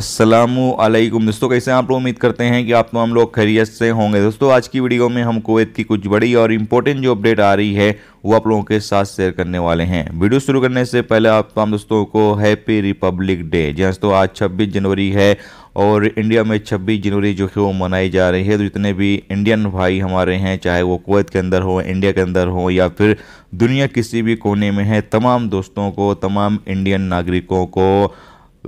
असलकुम दोस्तों कैसे आप लोग उम्मीद करते हैं कि आप तमाम लोग खैरियत से होंगे दोस्तों आज की वीडियो में हम कुवैत की कुछ बड़ी और इम्पोर्टेंट जो अपडेट आ रही है वो आप लोगों के साथ शेयर करने वाले हैं वीडियो शुरू करने से पहले आप तमाम दोस्तों को हैप्पी रिपब्लिक डे जी हाँ, दोस्तों आज छब्बीस जनवरी है और इंडिया में 26 जनवरी जो है वो मनाई जा रही है तो जितने भी इंडियन भाई हमारे हैं चाहे वो कुवैत के अंदर हो इंडिया के अंदर हो या फिर दुनिया किसी भी कोने में है तमाम दोस्तों को तमाम इंडियन नागरिकों को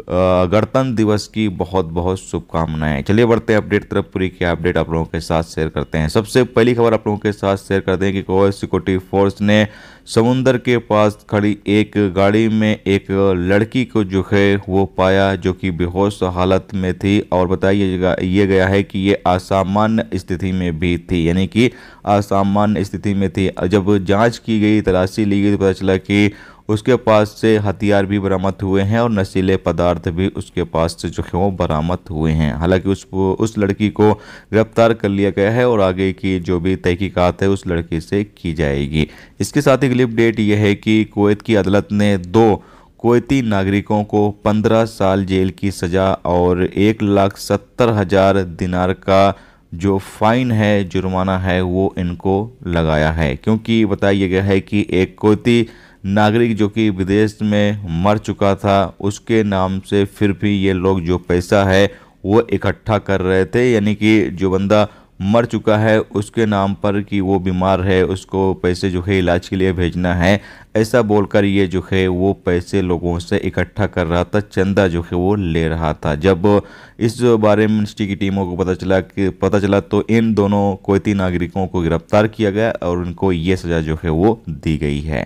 गणतंत्र दिवस की बहुत बहुत शुभकामनाएं चलिए बढ़ते हैं अपडेट तरफ पूरी की अपडेट आप लोगों के साथ शेयर करते हैं सबसे पहली खबर आप लोगों के साथ शेयर करते हैं कि कोर सिक्योरिटी फोर्स ने समुंदर के पास खड़ी एक गाड़ी में एक लड़की को जो है वो पाया जो कि बेहोश हालत में थी और बताइए ये गया है कि ये असामान्य स्थिति में भी थी यानी कि असामान्य स्थिति में थी जब जांच की गई तलाशी ली गई तो पता चला कि उसके पास से हथियार भी बरामद हुए हैं और नशीले पदार्थ भी उसके पास से जो है वो बरामद हुए हैं हालांकि उस उस लड़की को गिरफ्तार कर लिया गया है और आगे की जो भी तहकीकात है उस लड़की से की जाएगी इसके साथ ही अपडेट यह है कि कोत की अदालत ने दो कोती नागरिकों को 15 साल जेल की सज़ा और एक लाख सत्तर हज़ार दिनार का जो फाइन है जुर्माना है वो इनको लगाया है क्योंकि बताया गया है कि एक कोती नागरिक जो कि विदेश में मर चुका था उसके नाम से फिर भी ये लोग जो पैसा है वो इकट्ठा कर रहे थे यानी कि जो बंदा मर चुका है उसके नाम पर कि वो बीमार है उसको पैसे जो है इलाज के लिए भेजना है ऐसा बोलकर ये जो है वो पैसे लोगों से इकट्ठा कर रहा था चंदा जो है वो ले रहा था जब इस बारे में मिनिस्ट्री की टीमों को पता चला कि पता चला तो इन दोनों कोयती नागरिकों को गिरफ्तार किया गया और उनको ये सज़ा जो है वो दी गई है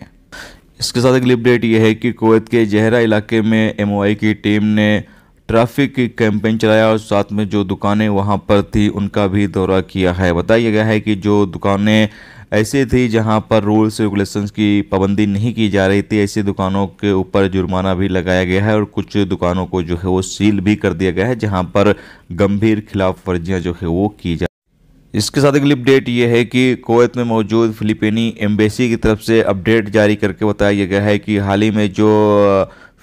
इसके साथ अगली अपडेट यह है कि कुवैत के जहरा इलाके में एम की टीम ने ट्रैफिक कैंपेन चलाया और साथ में जो दुकानें वहां पर थी उनका भी दौरा किया है बताया गया है कि जो दुकानें ऐसे थी जहां पर रूल्स रेगुलेशंस की पाबंदी नहीं की जा रही थी ऐसी दुकानों के ऊपर जुर्माना भी लगाया गया है और कुछ दुकानों को जो है वो सील भी कर दिया गया है जहां पर गंभीर खिलाफ वर्जियाँ जो है वो की जा इसके साथ अगली अपडेट ये है कि कोवैत में मौजूद फिलिपीनी एम्बेसी की तरफ से अपडेट जारी करके बताया गया है कि हाल ही में जो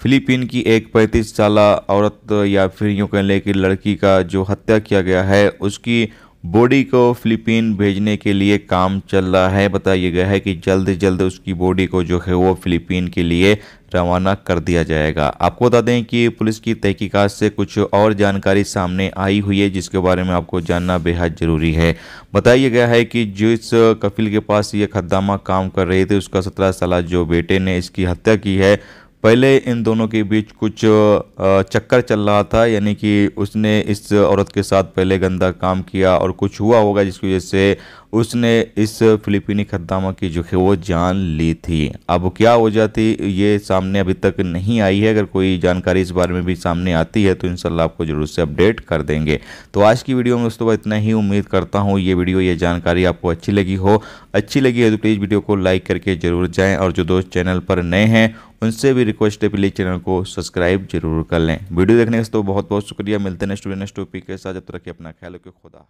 फिलीपीन की एक पैंतीस साल औरत या फिर यूँ कह लें कि लड़की का जो हत्या किया गया है उसकी बॉडी को फिलीपीन भेजने के लिए काम चल रहा है बताया गया है कि जल्द जल्द उसकी बॉडी को जो है वो फिलीपीन के लिए रवाना कर दिया जाएगा आपको बता दें कि पुलिस की तहकीकात से कुछ और जानकारी सामने आई हुई है जिसके बारे में आपको जानना बेहद ज़रूरी है बताया गया है कि जिस कफिल के पास ये खदामा काम कर रहे थे उसका सत्रह साल जो बेटे ने इसकी हत्या की है पहले इन दोनों के बीच कुछ चक्कर चल रहा था यानी कि उसने इस औरत के साथ पहले गंदा काम किया और कुछ हुआ होगा जिसकी वजह से उसने इस फिलिपिनी खदामा की जो है वो जान ली थी अब क्या वजह थी ये सामने अभी तक नहीं आई है अगर कोई जानकारी इस बारे में भी सामने आती है तो इंशाल्लाह आपको ज़रूर से अपडेट कर देंगे तो आज की वीडियो में दोस्तों इतना ही उम्मीद करता हूँ ये वीडियो ये जानकारी आपको अच्छी लगी हो अच्छी लगी है तो प्लीज़ वीडियो को लाइक करके ज़रूर जाएँ और जो दोस्त चैनल पर नए हैं उनसे भी रिक्वेस्ट है प्लीज़ चैनल को सब्सक्राइब जरूर कर लें वीडियो देखने के तो बहुत बहुत शुक्रिया मिलते हैं नेक्स्ट वीडियो नेक्स्ट टॉपिक के साथ जब तक रखिए अपना ख्याल रखिए खुदा